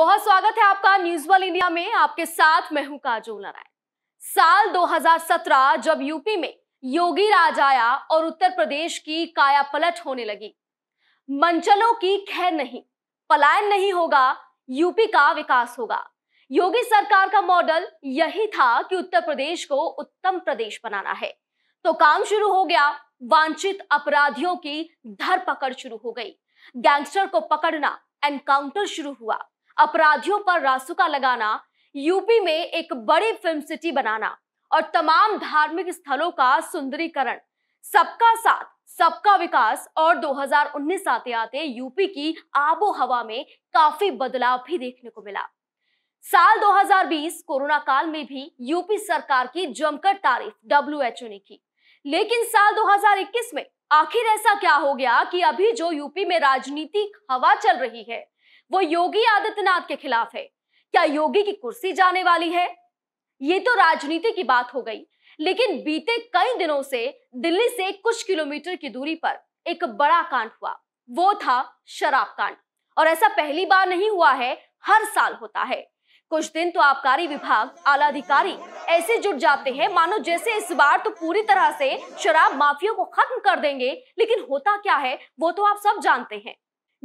बहुत स्वागत है आपका न्यूज वर्ल्ड इंडिया में आपके साथ मैं हूं काजोल नारायण साल 2017 जब यूपी में योगी राज आया और उत्तर प्रदेश की काया पलट होने लगी मंचलों की खैर नहीं पलायन नहीं होगा यूपी का विकास होगा योगी सरकार का मॉडल यही था कि उत्तर प्रदेश को उत्तम प्रदेश बनाना है तो काम शुरू हो गया वांछित अपराधियों की धरपकड़ शुरू हो गई गैंगस्टर को पकड़ना एनकाउंटर शुरू हुआ अपराधियों पर रासुका लगाना यूपी में एक बड़ी फिल्म सिटी बनाना और तमाम धार्मिक स्थलों का सुंदरीकरण सबका साथ सबका विकास और 2019 आते आते यूपी की आबो हवा में काफी बदलाव भी देखने को मिला साल 2020 कोरोना काल में भी यूपी सरकार की जमकर तारीफ डब्ल्यूएचओ ने की लेकिन साल 2021 में आखिर ऐसा क्या हो गया कि अभी जो यूपी में राजनीतिक हवा चल रही है वो योगी आदित्यनाथ के खिलाफ है क्या योगी की कुर्सी जाने वाली है ये तो राजनीति की बात हो गई लेकिन बीते कई दिनों से दिल्ली से कुछ किलोमीटर की दूरी पर एक बड़ा कांड हुआ वो था शराब कांड और ऐसा पहली बार नहीं हुआ है हर साल होता है कुछ दिन तो आबकारी विभाग आला अधिकारी ऐसे जुट जाते हैं मानो जैसे इस बार तो पूरी तरह से शराब माफियों को खत्म कर देंगे लेकिन होता क्या है वो तो आप सब जानते हैं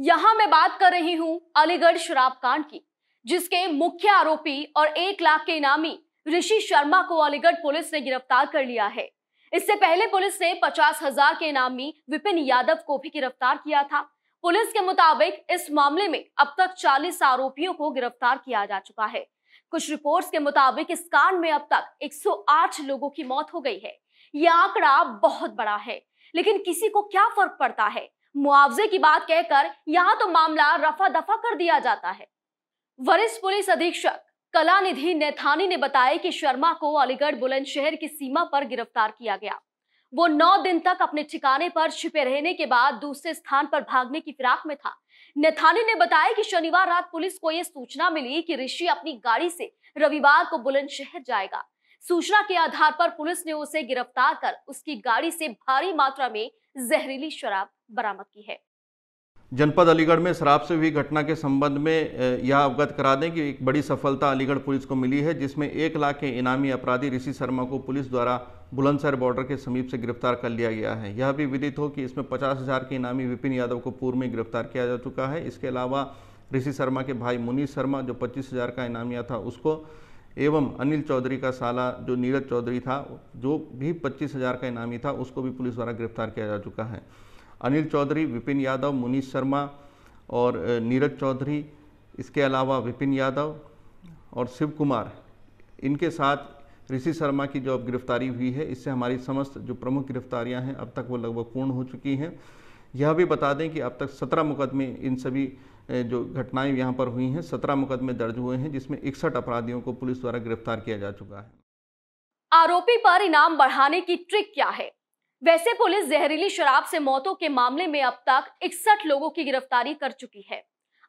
यहां मैं बात कर रही हूं अलीगढ़ शराब कांड की जिसके मुख्य आरोपी और एक लाख के इनामी ऋषि शर्मा को अलीगढ़ पुलिस ने गिरफ्तार कर लिया है इससे पहले पुलिस ने पचास हजार के इनामी विपिन यादव को भी गिरफ्तार किया था पुलिस के मुताबिक इस मामले में अब तक 40 आरोपियों को गिरफ्तार किया जा चुका है कुछ रिपोर्ट्स के मुताबिक इस कांड में अब तक 108 लोगों की मौत हो गई है यह आंकड़ा बहुत बड़ा है लेकिन किसी को क्या फर्क पड़ता है मुआवजे की बात कहकर यहाँ तो मामला रफा दफा कर दिया जाता है वरिष्ठ पुलिस अधीक्षक कला निधि नेथानी ने बताया कि शर्मा को अलीगढ़ बुलंदशहर की सीमा पर गिरफ्तार किया गया वो नौ दिन तक अपने ठिकाने पर छिपे रहने के बाद दूसरे स्थान पर भागने की फिराक में था नेथानी ने बताया कि शनिवार रात पुलिस को यह सूचना मिली कि ऋषि अपनी गाड़ी से रविवार को बुलंदशहर जाएगा सूचना के आधार पर पुलिस ने उसे गिरफ्तार कर उसकी गाड़ी से भारी मात्रा में जहरीली शराब बरामद की है जनपद अलीगढ़ में शराब से हुई घटना के संबंध में यह अवगत करा दें कि एक बड़ी सफलता अलीगढ़ पुलिस को मिली है जिसमें एक लाख के इनामी अपराधी ऋषि शर्मा को पुलिस द्वारा बुलंदशहर बॉर्डर के समीप से गिरफ्तार कर लिया गया है यह भी विदित हो कि इसमें पचास हज़ार के इनामी विपिन यादव को पूर्व में गिरफ्तार किया जा चुका है इसके अलावा ऋषि शर्मा के भाई मुनीष शर्मा जो पच्चीस का इनामिया था उसको एवं अनिल चौधरी का साला जो नीरज चौधरी था जो भी पच्चीस हज़ार का इनामी था उसको भी पुलिस द्वारा गिरफ्तार किया जा चुका है अनिल चौधरी विपिन यादव मुनीष शर्मा और नीरज चौधरी इसके अलावा विपिन यादव और शिव कुमार इनके साथ ऋषि शर्मा की जो अब गिरफ्तारी हुई है इससे हमारी समस्त जो प्रमुख गिरफ्तारियां हैं अब तक वो लगभग पूर्ण हो चुकी हैं यह भी बता दें कि अब तक सत्रह मुकदमे इन सभी जो घटनाएं यहां पर हुई हैं सत्रह मुकदमे दर्ज हुए हैं जिसमें इकसठ अपराधियों को पुलिस द्वारा गिरफ्तार किया जा चुका है आरोपी पर इनाम बढ़ाने की ट्रिक क्या है वैसे पुलिस जहरीली शराब से मौतों के मामले में अब तक इकसठ लोगों की गिरफ्तारी कर चुकी है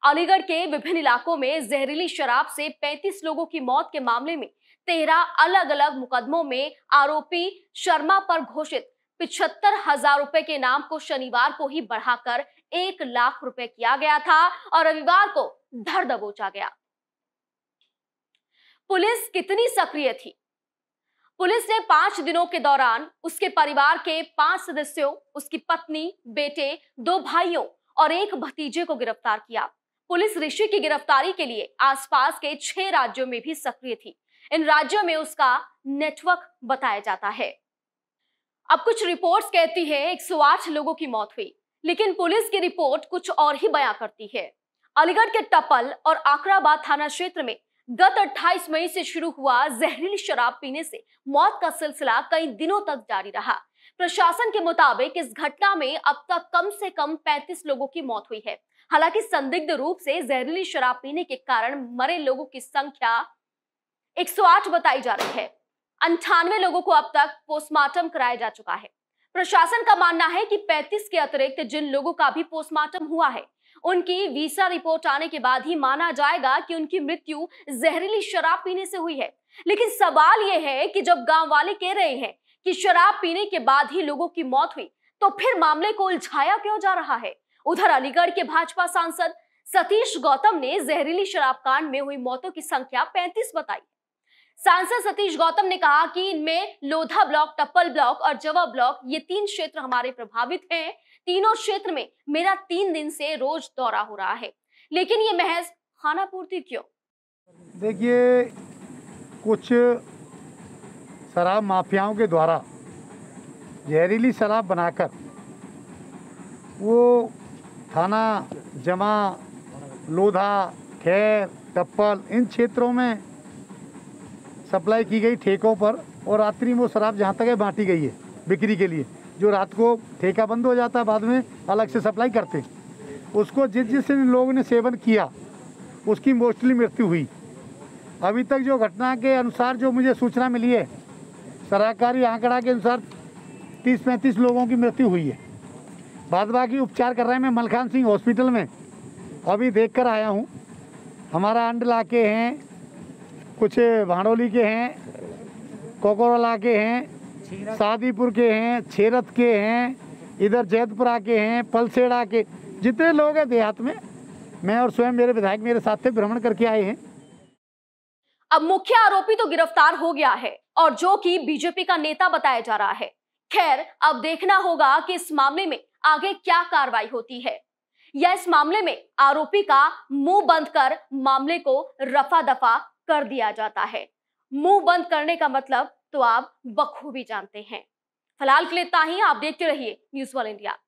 अलीगढ़ के विभिन्न इलाकों में जहरीली शराब से 35 लोगों की मौत के मामले में तेरह अलग अलग मुकदमों में आरोपी शर्मा पर घोषित पिछहत्तर हजार रुपए के इनाम को शनिवार को ही बढ़ाकर एक लाख रुपए किया गया था और रविवार को धर दबोचा गया पुलिस कितनी सक्रिय थी पुलिस ने पांच दिनों के दौरान उसके परिवार के पांच सदस्यों उसकी पत्नी बेटे दो भाइयों और एक भतीजे को गिरफ्तार किया पुलिस ऋषि की गिरफ्तारी के लिए आसपास के छह राज्यों में भी सक्रिय थी इन राज्यों में उसका नेटवर्क बताया जाता है अब कुछ रिपोर्ट्स कहती है 108 लोगों की मौत हुई लेकिन पुलिस की रिपोर्ट कुछ और ही बयां करती है अलीगढ़ के टपल और आकराबाद थाना क्षेत्र में गत 28 मई से शुरू हुआ जहरीली शराब पीने से मौत का सिलसिला कई दिनों तक जारी रहा प्रशासन के मुताबिक इस घटना में अब तक कम से कम 35 लोगों की मौत हुई है हालांकि संदिग्ध रूप से जहरीली शराब पीने के कारण मरे लोगों की संख्या 108 बताई जा रही है अंठानवे लोगों को अब तक पोस्टमार्टम कराया जा चुका है प्रशासन का मानना है कि 35 के अतिरिक्त जिन लोगों का भी पोस्टमार्टम हुआ है उनकी वीसा रिपोर्ट आने के बाद ही माना जाएगा कि उनकी मृत्यु जहरीली शराब पीने से हुई है लेकिन सवाल यह है कि जब गांव वाले कह रहे हैं कि शराब पीने के बाद ही लोगों की मौत हुई तो फिर मामले को उलझाया क्यों जा रहा है उधर अलीगढ़ के भाजपा सांसद सतीश गौतम ने जहरीली शराब कांड में हुई मौतों की संख्या 35 बताई सांसद सतीश गौतम ने कहा कि इनमें लोधा ब्लॉक टप्पल ब्लॉक और जवा ब्लॉक ये तीन क्षेत्र हमारे प्रभावित हैं तीनों क्षेत्र में मेरा तीन दिन से रोज दौरा हो रहा है लेकिन ये महज खानापूर्ति क्यों देखिए कुछ शराब माफियाओं के द्वारा जहरीली शराब बनाकर वो थाना जमा लोधा खैर टप्पल इन क्षेत्रों में सप्लाई की गई ठेकों पर और रात्रि में वो शराब जहाँ तक है बांटी गई है बिक्री के लिए जो रात को ठेका बंद हो जाता है बाद में अलग से सप्लाई करते उसको जिस जिस लोगों ने सेवन किया उसकी मोस्टली मृत्यु हुई अभी तक जो घटना के अनुसार जो मुझे सूचना मिली है सराकारी आंकड़ा के अनुसार तीस पैंतीस लोगों की मृत्यु हुई है बाद बाकी उपचार कर रहे हैं मैं मलखान सिंह हॉस्पिटल में अभी देख कर आया हूँ हमारा अंड लाके हैं कुछ भाड़ोली के हैं कोकोरला के हैं सादीपुर के हैं छेरत के हैं इधर जैतपुरा के हैं पलसेड़ा के जितने लोग हैं देहात में मैं और स्वयं मेरे विधायक मेरे साथ थे भ्रमण करके आए हैं अब मुख्य आरोपी तो गिरफ्तार हो गया है और जो कि बीजेपी का नेता बताया जा रहा है खैर अब देखना होगा कि इस मामले में आगे क्या कार्रवाई होती है या इस मामले में आरोपी का मुंह बंद कर मामले को रफा दफा कर दिया जाता है मुंह बंद करने का मतलब तो आप बखूबी जानते हैं फिलहाल के लिए इतना ही आप देखते रहिए न्यूज वन इंडिया